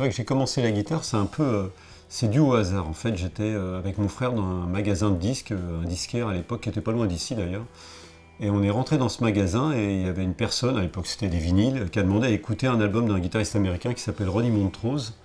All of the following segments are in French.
C'est vrai que j'ai commencé la guitare, c'est un peu. Euh, c'est dû au hasard. En fait, j'étais euh, avec mon frère dans un magasin de disques, euh, un disquaire à l'époque, qui était pas loin d'ici d'ailleurs. Et on est rentré dans ce magasin et il y avait une personne, à l'époque c'était des vinyles, qui a demandé à écouter un album d'un guitariste américain qui s'appelle Ronnie Montrose.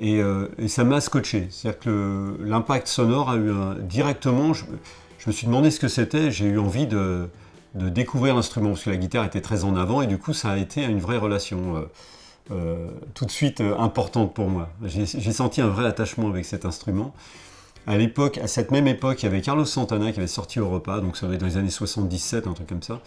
Et, ça m'a scotché. C'est-à-dire que l'impact sonore a eu un. Directement, je, me suis demandé ce que c'était, j'ai eu envie de, découvrir l'instrument, parce que la guitare était très en avant et du coup ça a été une vraie relation. Euh, tout de suite euh, importante pour moi. J'ai senti un vrai attachement avec cet instrument. À l'époque, à cette même époque, il y avait Carlos Santana qui avait sorti au repas, donc ça avait dans les années 77, un truc comme ça.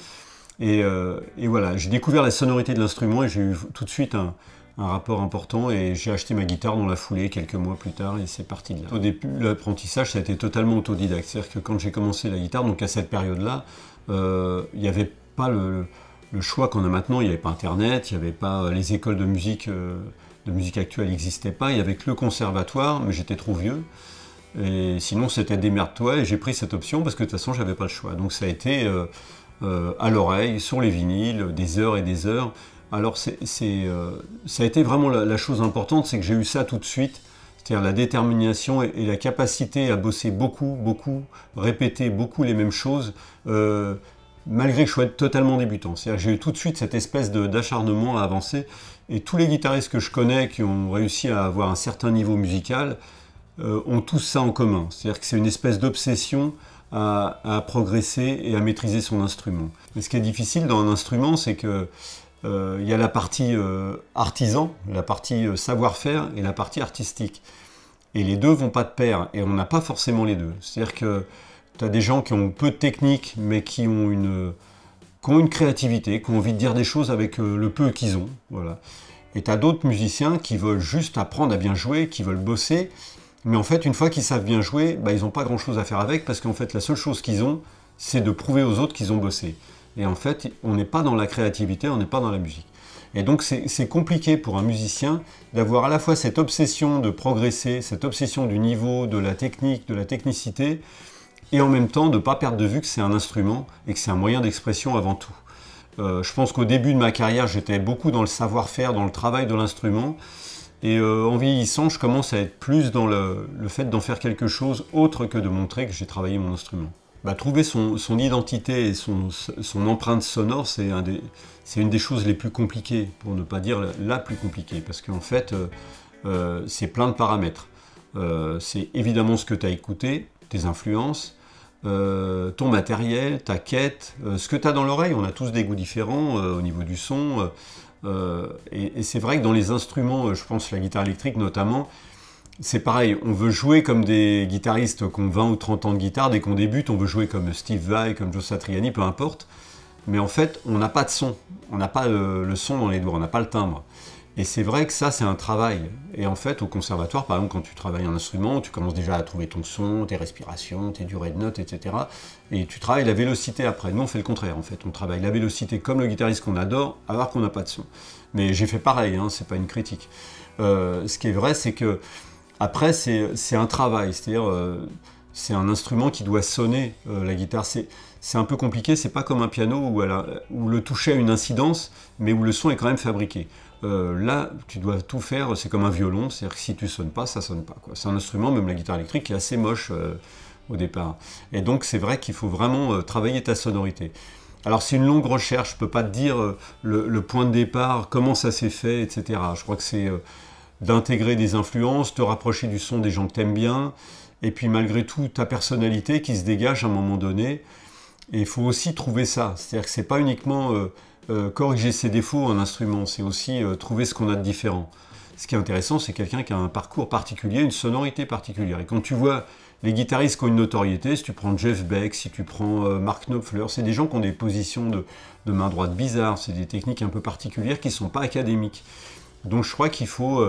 Euh, et, voilà, j'ai découvert la sonorité de l'instrument et j'ai eu tout de suite un, rapport important et j'ai acheté ma guitare dans la foulée quelques mois plus tard et c'est parti de là. Au début, l'apprentissage, ça a été totalement autodidacte. C'est-à-dire que quand j'ai commencé la guitare, donc à cette période-là, il n'y avait pas le le choix qu'on a maintenant, il n'y avait pas Internet, il avait pas euh, les écoles de musique, euh, de musique actuelle n'existaient pas, il y avait que le conservatoire, mais j'étais trop vieux. Et sinon, c'était démerde-toi, et j'ai pris cette option parce que de toute façon, j'avais pas le choix. Donc ça a été euh, à l'oreille, sur les vinyles, des heures et des heures. Alors c'est, ça a été vraiment la, chose importante, c'est que j'ai eu ça tout de suite, c'est-à-dire la détermination et, et, la capacité à bosser beaucoup, beaucoup, répéter beaucoup les mêmes choses malgré que je sois totalement débutant. C'est-à-dire j'ai eu tout de suite cette espèce d'acharnement à avancer. Et tous les guitaristes que je connais qui ont réussi à avoir un certain niveau musical euh, ont tous ça en commun. C'est-à-dire que c'est une espèce d'obsession à, progresser et à maîtriser son instrument. Mais ce qui est difficile dans un instrument, c'est que euh, il y a la partie euh, artisan, la partie savoir-faire et la partie artistique. Et les deux vont pas de pair, et on n'a pas forcément les deux. C'est-à-dire que tu as des gens qui ont peu de technique, mais qui ont une, une créativité, qui ont envie de dire des choses avec euh, le peu qu'ils ont. Voilà. Et tu as d'autres musiciens qui veulent juste apprendre à bien jouer, qui veulent bosser, mais en fait, une fois qu'ils savent bien jouer, bah, ils n'ont pas grand-chose à faire avec, parce qu'en fait, la seule chose qu'ils ont, c'est de prouver aux autres qu'ils ont bossé. Et en fait, on n'est pas dans la créativité, on n'est pas dans la musique. Et donc c'est compliqué pour un musicien d'avoir à la fois cette obsession de progresser, cette obsession du niveau, de la technique, de la technicité, et en même temps de ne pas perdre de vue que c'est un instrument et que c'est un moyen d'expression avant tout. Euh, je pense qu'au début de ma carrière, j'étais beaucoup dans le savoir-faire, dans le travail de l'instrument. Et euh, en vieillissant, je commence à être plus dans le, fait d'en faire quelque chose autre que de montrer que j'ai travaillé mon instrument. Bah, trouver son, identité et son, empreinte sonore, c'est une des choses les plus compliquées, pour ne pas dire la, plus compliquée, parce qu'en fait, euh, c'est plein de paramètres. c'est évidemment ce que tu as écouté, tes influences, euh, ton matériel, ta quête, euh, ce que tu as dans l'oreille. On a tous des goûts différents euh, au niveau du son. et, c'est vrai que dans les instruments, je pense la guitare électrique notamment, c'est pareil, on veut jouer comme des guitaristes qui ont 20 ou 30 ans de guitare. Dès qu'on débute, on veut jouer comme Steve Vai, comme Joe Satriani, peu importe. Mais en fait, on n'a pas de son. On n'a pas le, son dans les doigts, on n'a pas le timbre. Et c'est vrai que ça, c'est un travail. Et en fait, au conservatoire, par exemple, quand tu travailles un instrument, tu commences déjà à trouver ton son, tes respirations, tes durées de notes, etc. Et tu travailles la vélocité après. Nous, on fait le contraire, en fait. On travaille la vélocité comme le guitariste qu'on adore, alors qu'on n'a pas de son. Mais j'ai fait pareil, hein, c'est pas une critique. Euh, ce qui est vrai, c'est que après, c'est un travail. C'est-à-dire, euh, c'est un instrument qui doit sonner, euh, la guitare. C'est un peu compliqué, c'est pas comme un piano où, le toucher a une incidence, mais où le son est quand même fabriqué. Euh, là, tu dois tout faire, c'est comme un violon, c'est-à-dire que si tu sonnes pas, ça sonne pas. C'est un instrument, même la guitare électrique, qui est assez moche euh, au départ. Et donc, c'est vrai qu'il faut vraiment euh, travailler ta sonorité. Alors, c'est une longue recherche, je peux pas te dire le, point de départ, comment ça s'est fait, etc. Je crois que c'est d'intégrer des influences, te rapprocher du son des gens que aimes bien, et puis malgré tout, ta personnalité qui se dégage à un moment donné. Et il faut aussi trouver ça, c'est-à-dire que c'est pas uniquement euh, corriger ses défauts en instrument, c'est aussi euh, trouver ce qu'on a de différent. Ce qui est intéressant, c'est quelqu'un qui a un parcours particulier, une sonorité particulière. Et quand tu vois les guitaristes qui ont une notoriété, si tu prends Jeff Beck, si tu prends euh, Mark Knopfler, c'est des gens qui ont des positions de, main droite bizarres, c'est des techniques un peu particulières qui ne sont pas académiques. Donc je crois qu'il faut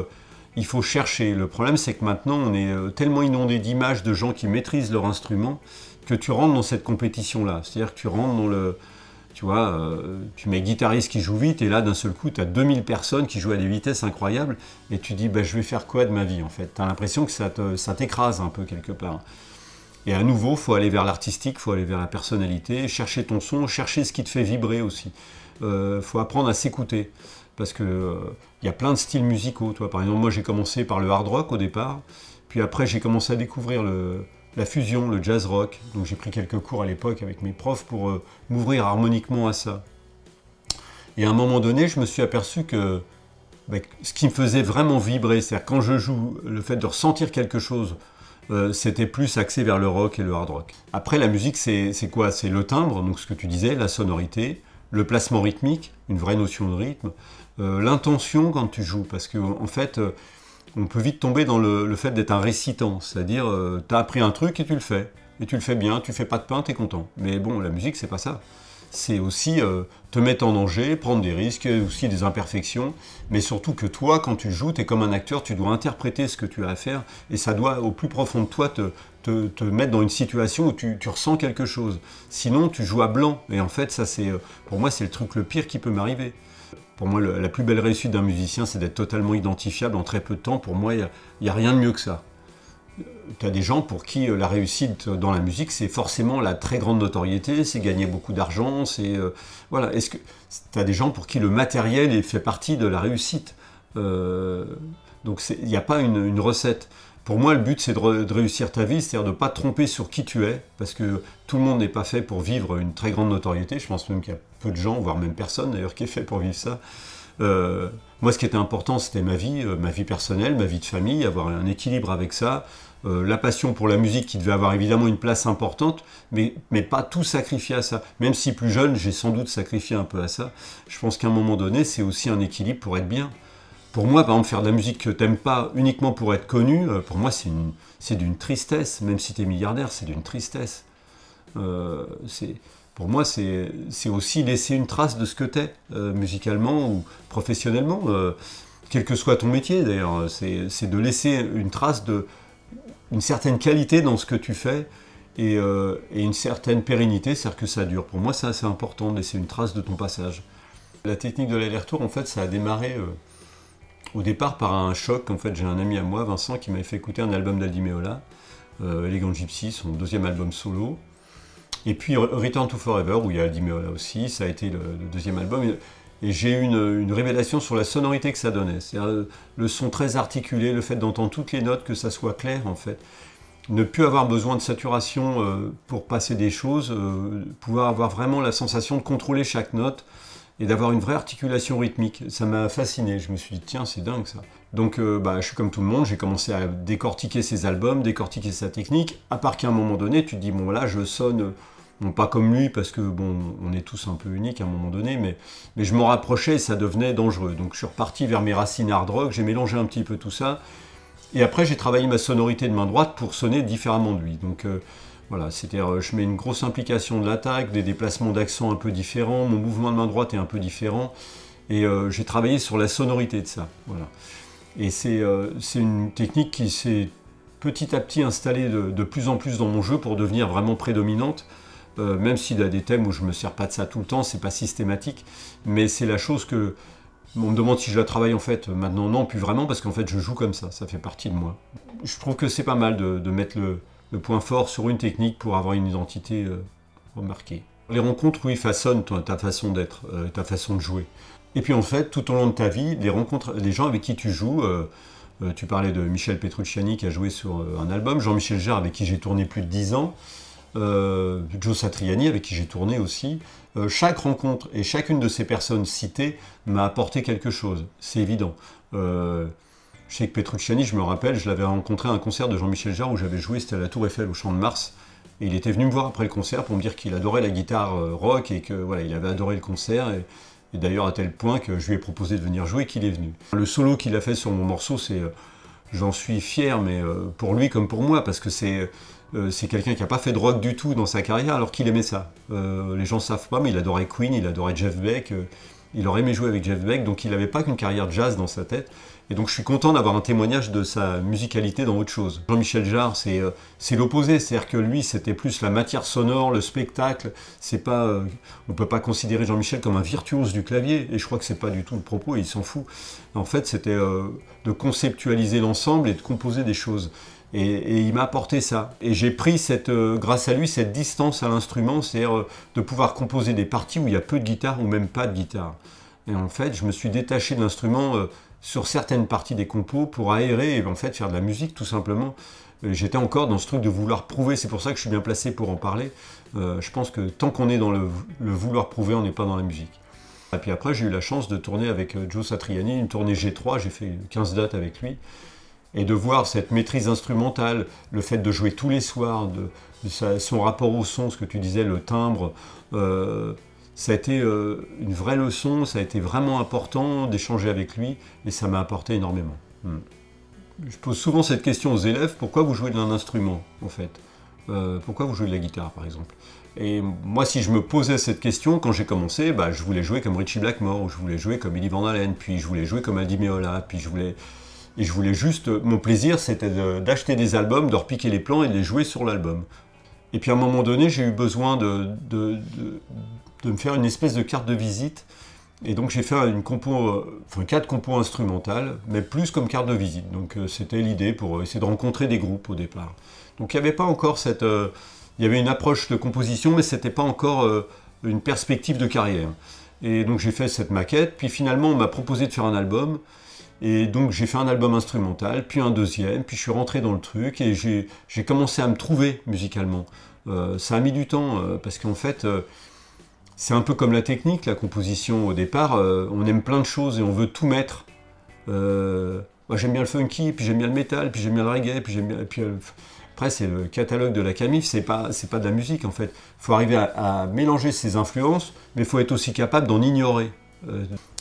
il faut chercher. Le problème, c'est que maintenant, on est tellement inondé d'images de gens qui maîtrisent leur instrument que tu rentres dans cette compétition-là. C'est-à-dire que tu rentres dans le, tu vois, euh, tu mets guitariste qui joue vite, et là, d'un seul coup, tu as 2000 personnes qui jouent à des vitesses incroyables, et tu dis, bah, je vais faire quoi de ma vie, en fait Tu as l'impression que ça t'écrase un peu, quelque part. Et à nouveau, faut aller vers l'artistique, faut aller vers la personnalité, chercher ton son, chercher ce qui te fait vibrer aussi. Il euh, faut apprendre à s'écouter. Parce que il euh, y a plein de styles musicaux. Toi. Par exemple, moi j'ai commencé par le hard rock au départ, puis après j'ai commencé à découvrir le, la fusion, le jazz rock. Donc j'ai pris quelques cours à l'époque avec mes profs pour euh, m'ouvrir harmoniquement à ça. Et à un moment donné, je me suis aperçu que bah, ce qui me faisait vraiment vibrer, c'est-à-dire quand je joue, le fait de ressentir quelque chose, euh, c'était plus axé vers le rock et le hard rock. Après, la musique, c'est quoi C'est le timbre, donc ce que tu disais, la sonorité, le placement rythmique, une vraie notion de rythme, euh, l'intention quand tu joues, parce que en fait, on peut vite tomber dans le, fait d'être un récitant, c'est-à-dire tu euh, t'as appris un truc et tu le fais, et tu le fais bien, tu fais pas de pain, t'es content. Mais bon, la musique c'est pas ça. C'est aussi euh, te mettre en danger, prendre des risques, aussi des imperfections, mais surtout que toi, quand tu joues, tu es comme un acteur, tu dois interpréter ce que tu as à faire, et ça doit au plus profond de toi te, mettre dans une situation où tu, tu, ressens quelque chose. Sinon, tu joues à blanc, et en fait, ça c'est, euh, pour moi, c'est le truc le pire qui peut m'arriver pour moi, la plus belle réussite d'un musicien, c'est d'être totalement identifiable en très peu de temps. Pour moi, il n'y a, rien de mieux que ça. Euh, tu as des gens pour qui euh, la réussite dans la musique, c'est forcément la très grande notoriété, c'est gagner beaucoup d'argent, c'est. Euh, voilà. est Tu as des gens pour qui le matériel fait partie de la réussite. donc, il n'y a pas une recette. Pour moi, le but, c'est de, réussir ta vie, c'est-à-dire de ne pas tromper sur qui tu es, parce que tout le monde n'est pas fait pour vivre une très grande notoriété. Je pense même qu'il y a peu de gens, voire même personne d'ailleurs, qui est fait pour vivre ça. Euh, moi, ce qui était important, c'était ma vie, euh, ma vie personnelle, ma vie de famille, avoir un équilibre avec ça. Euh, la passion pour la musique qui devait avoir évidemment une place importante, mais, mais pas tout sacrifier à ça. Même si plus jeune, j'ai sans doute sacrifié un peu à ça. Je pense qu'à un moment donné, c'est aussi un équilibre pour être bien pour moi, par exemple, faire de la musique que t'aimes pas uniquement pour être connu, euh, pour moi, c'est d'une tristesse. Même si tu es milliardaire, c'est d'une tristesse. Euh, c'est, pour moi, c'est, aussi laisser une trace de ce que tu es, euh, musicalement ou professionnellement, quel que soit ton métier d'ailleurs. C'est, de laisser une trace de une certaine qualité dans ce que tu fais et, une certaine pérennité, c'est-à-dire que ça dure. Pour moi, c'est c'est important de laisser une trace de ton passage. La technique de l'aller-retour, en fait, ça a démarré au départ par un choc. En fait, j'ai un ami à moi, Vincent, qui m'avait fait écouter un album d'Aldi Meola, Elegant euh, Gypsy, son deuxième album solo. Et puis Return to Forever, où il y a Aldi Meola aussi, ça a été le, deuxième album. Et, j'ai eu une, révélation sur la sonorité que ça donnait. cest le son très articulé, le fait d'entendre toutes les notes, que ça soit clair en fait. Ne plus avoir besoin de saturation euh, pour passer des choses, euh, pouvoir avoir vraiment la sensation de contrôler chaque note et d'avoir une vraie articulation rythmique. Ça m'a fasciné, je me suis dit tiens c'est dingue ça. Donc euh, bah, je suis comme tout le monde, j'ai commencé à décortiquer ses albums, décortiquer sa technique, à part qu'à un moment donné tu te dis bon là je sonne, non pas comme lui parce que bon on est tous un peu unique à un moment donné, mais, mais je m'en rapprochais et ça devenait dangereux. Donc je suis reparti vers mes racines hard rock, j'ai mélangé un petit peu tout ça, et après j'ai travaillé ma sonorité de main droite pour sonner différemment de lui. Donc euh, voilà, c'est-à-dire euh, je mets une grosse implication de l'attaque, des déplacements d'accent un peu différents, mon mouvement de main droite est un peu différent, et euh, j'ai travaillé sur la sonorité de ça. Voilà. Et c'est euh, une technique qui s'est petit à petit installée de, plus en plus dans mon jeu pour devenir vraiment prédominante, même s'il y a des thèmes où je ne me sers pas de ça tout le temps, c'est pas systématique, mais c'est la chose que... On me demande si je la travaille en fait. Maintenant, non, plus vraiment, parce qu'en fait, je joue comme ça. Ça fait partie de moi. Je trouve que c'est pas mal de mettre le, le point fort sur une technique pour avoir une identité euh, remarquée. Les rencontres, oui, façonnent ta, façon d'être, euh, ta façon de jouer. Et puis en fait, tout au long de ta vie, les rencontres, les gens avec qui tu joues, euh, tu parlais de Michel Petrucciani qui a joué sur un album, Jean-Michel Jarre avec qui j'ai tourné plus de 10 ans, Joe Satriani avec qui j'ai tourné aussi. chaque rencontre et chacune de ces personnes citées m'a apporté quelque chose, c'est évident. Je sais que Petrucciani, je me rappelle, je l'avais rencontré à un concert de Jean-Michel Jarre où j'avais joué, c'était à la Tour Eiffel au Champ de Mars. Et il était venu me voir après le concert pour me dire qu'il adorait la guitare euh, rock et que voilà, il avait adoré le concert. Et, d'ailleurs à tel point que je lui ai proposé de venir jouer qu'il est venu. Le solo qu'il a fait sur mon morceau, c'est euh, j'en suis fier, mais euh, pour lui comme pour moi, parce que c'est c'est quelqu'un qui n'a pas fait de rock du tout dans sa carrière alors qu'il aimait ça. les gens ne savent pas, mais il adorait Queen, il adorait Jeff Beck, il aurait aimé jouer avec Jeff Beck, donc il n'avait pas qu'une carrière jazz dans sa tête. Et donc je suis content d'avoir un témoignage de sa musicalité dans autre chose. Jean-Michel Jarre, c'est euh, l'opposé, c'est-à-dire que lui, c'était plus la matière sonore, le spectacle. C'est pas, euh, on peut pas considérer Jean-Michel comme un virtuose du clavier, et je crois que c'est pas du tout le propos. il s'en fout. En fait, c'était euh, de conceptualiser l'ensemble et de composer des choses. Et, et il m'a apporté ça. Et j'ai pris cette, grâce à lui cette distance à l'instrument, c'est-à-dire de pouvoir composer des parties où il y a peu de guitare ou même pas de guitare. Et en fait, je me suis détaché de l'instrument sur certaines parties des compos pour aérer et en fait faire de la musique tout simplement. Euh, j'étais encore dans ce truc de vouloir prouver, c'est pour ça que je suis bien placé pour en parler. Euh, je pense que tant qu'on est dans le, vouloir prouver, on n'est pas dans la musique. Et puis après, j'ai eu la chance de tourner avec euh, Joe Satriani, une tournée G3, j'ai fait 15 dates avec lui, et de voir cette maîtrise instrumentale, le fait de jouer tous les soirs, de, son rapport au son, ce que tu disais, le timbre, ça a été euh, une vraie leçon, ça a été vraiment important d'échanger avec lui et ça m'a apporté énormément. Hmm. Je pose souvent cette question aux élèves, pourquoi vous jouez d'un instrument en fait euh, Pourquoi vous jouez de la guitare par exemple Et moi si je me posais cette question quand j'ai commencé, bah, je voulais jouer comme Richie Blackmore, je voulais jouer comme Eddie Van Halen, puis je voulais jouer comme Aldi Meola, puis je voulais... Et je voulais juste, euh, mon plaisir, c'était d'acheter des albums, de repiquer les plans et de les jouer sur l'album. Et puis à un moment donné, j'ai eu besoin de, de, de me faire une espèce de carte de visite. Et donc j'ai fait une compo, euh, enfin quatre compos instrumentales, mais plus comme carte de visite. Donc euh, c'était l'idée pour euh, essayer de rencontrer des groupes au départ. Donc il n'y avait pas encore cette, il y avait une approche de composition, mais c'était pas encore une perspective de carrière. Et donc j'ai fait cette maquette, puis finalement on m'a proposé de faire un album. Et donc j'ai fait un album instrumental, puis un deuxième, puis je suis rentré dans le truc et j'ai commencé à me trouver musicalement. ça a mis du temps parce qu'en fait c'est un peu comme la technique, la composition au départ. Euh, on aime plein de choses et on veut tout mettre. Euh, moi j'aime bien le funky, puis j'aime bien le métal, puis j'aime bien le reggae, puis j'aime bien. Euh, après, c'est le catalogue de la Camif, c'est pas, c'est pas de la musique en fait. Il faut arriver à, mélanger ses influences, mais il faut être aussi capable d'en ignorer.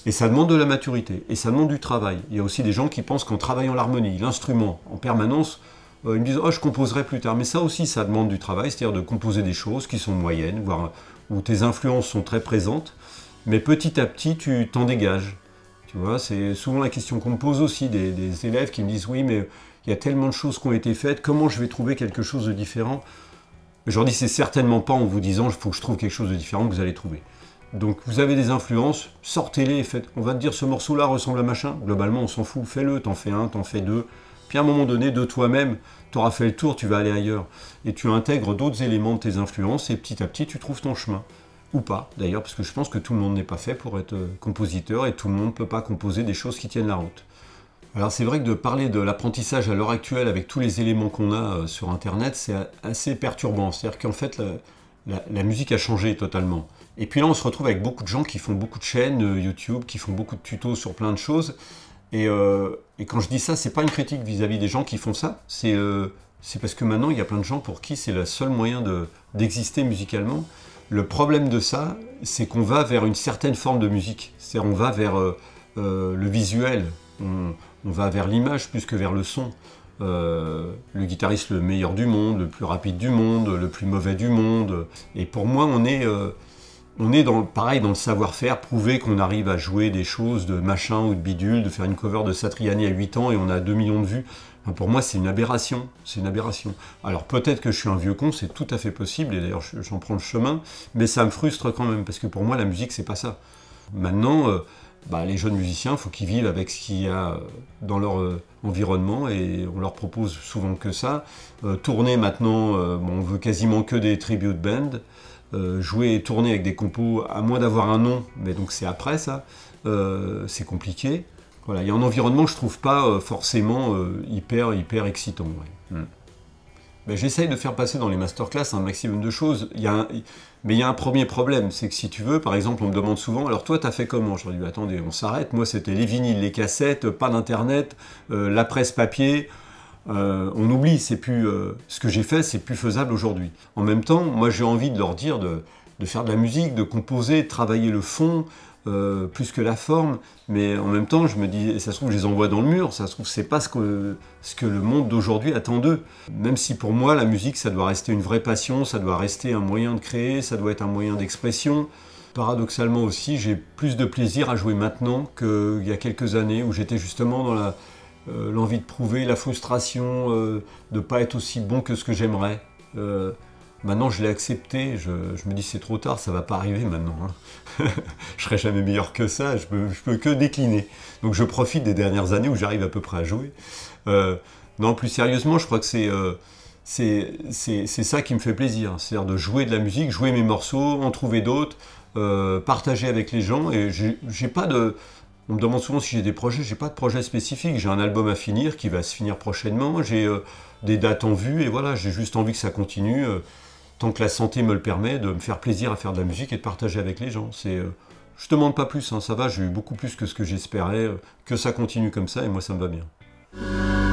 et ça demande de la maturité, et ça demande du travail. Il y a aussi des gens qui pensent qu'en travaillant l'harmonie, l'instrument, en permanence, ils me disent oh, je composerai plus tard. Mais ça aussi, ça demande du travail, c'est-à-dire de composer des choses qui sont moyennes, voire où tes influences sont très présentes, mais petit à petit, tu t'en dégages. Tu vois, c'est souvent la question qu'on me pose aussi des, élèves qui me disent oui, mais il y a tellement de choses qui ont été faites, comment je vais trouver quelque chose de différent Je leur dis c'est certainement pas en vous disant il faut que je trouve quelque chose de différent que vous allez trouver. Donc vous avez des influences, sortez-les, faites. On va te dire ce morceau-là ressemble à machin. Globalement, on s'en fout, fais-le, t'en fais un, t'en fais deux. Puis à un moment donné, de toi-même, tu auras fait le tour, tu vas aller ailleurs. Et tu intègres d'autres éléments de tes influences et petit à petit, tu trouves ton chemin. Ou pas, d'ailleurs, parce que je pense que tout le monde n'est pas fait pour être euh, compositeur et tout le monde ne peut pas composer des choses qui tiennent la route. Alors c'est vrai que de parler de l'apprentissage à l'heure actuelle avec tous les éléments qu'on a euh, sur Internet, c'est assez perturbant. C'est-à-dire qu'en fait, la, la, musique a changé totalement. Et puis là, on se retrouve avec beaucoup de gens qui font beaucoup de chaînes euh, YouTube, qui font beaucoup de tutos sur plein de choses. Euh, et, quand je dis ça, c'est pas une critique vis-à-vis des gens qui font ça. C'est euh, parce que maintenant, il y a plein de gens pour qui c'est le seul moyen d'exister musicalement. Le problème de ça, c'est qu'on va vers une certaine forme de musique. cest on va vers euh, le visuel, on, va vers l'image plus que vers le son. le guitariste le meilleur du monde, le plus rapide du monde, le plus mauvais du monde. Et pour moi, on est, on est dans, pareil dans le savoir-faire, prouver qu'on arrive à jouer des choses de machin ou de bidule, de faire une cover de Satriani à 8 ans et on a 2 millions de vues. pour moi, c'est une aberration. C'est une aberration. Alors peut-être que je suis un vieux con, c'est tout à fait possible, et d'ailleurs j'en prends le chemin, mais ça me frustre quand même, parce que pour moi, la musique, c'est pas ça. Maintenant, euh, bah, les jeunes musiciens, il faut qu'ils vivent avec ce qu'il y a euh, dans leur euh, environnement et on leur propose souvent que ça. tourner maintenant, on veut quasiment que des tribute bands. Euh, jouer et tourner avec des compos, à moins d'avoir un nom, mais donc c'est après ça, euh, c'est compliqué. Voilà, il y a un environnement je trouve pas euh, forcément hyper, hyper excitant. Ouais. Hmm. Ben, j'essaye de faire passer dans les masterclass un maximum de choses. Mais il y a un premier problème, c'est que si tu veux, par exemple, on me demande souvent, alors toi, tu as fait comment Je leur dis, attendez, on s'arrête. Moi, c'était les vinyles, les cassettes, pas d'internet, la presse papier, euh, on oublie, c'est plus euh, ce que j'ai fait, c'est plus faisable aujourd'hui. En même temps, moi j'ai envie de leur dire de, faire de la musique, de composer, travailler le fond euh, plus que la forme, mais en même temps je me dis, ça se trouve je les envoie dans le mur, ça se trouve c'est pas ce que, ce que le monde d'aujourd'hui attend d'eux. Même si pour moi la musique ça doit rester une vraie passion, ça doit rester un moyen de créer, ça doit être un moyen d'expression. Paradoxalement aussi, j'ai plus de plaisir à jouer maintenant qu'il y a quelques années où j'étais justement dans la euh, l'envie de prouver, la frustration euh, de ne pas être aussi bon que ce que j'aimerais. Euh, maintenant, je l'ai accepté. Je, me dis, c'est trop tard, ça va pas arriver maintenant. Hein. je serai jamais meilleur que ça. Je peux, peux que décliner. Donc, je profite des dernières années où j'arrive à peu près à jouer. non, plus sérieusement, je crois que c'est c'est ça qui me fait plaisir, c'est-à-dire de jouer de la musique, jouer mes morceaux, en trouver d'autres, partager avec les gens. Et j'ai pas de, on me demande souvent si j'ai des projets. J'ai pas de projet spécifique. J'ai un album à finir qui va se finir prochainement. J'ai euh, des dates en vue et voilà, j'ai juste envie que ça continue euh, tant que la santé me le permet, de me faire plaisir à faire de la musique et de partager avec les gens. C'est euh, je demande pas plus, hein. ça va. J'ai eu beaucoup plus que ce que j'espérais. que ça continue comme ça et moi ça me va bien.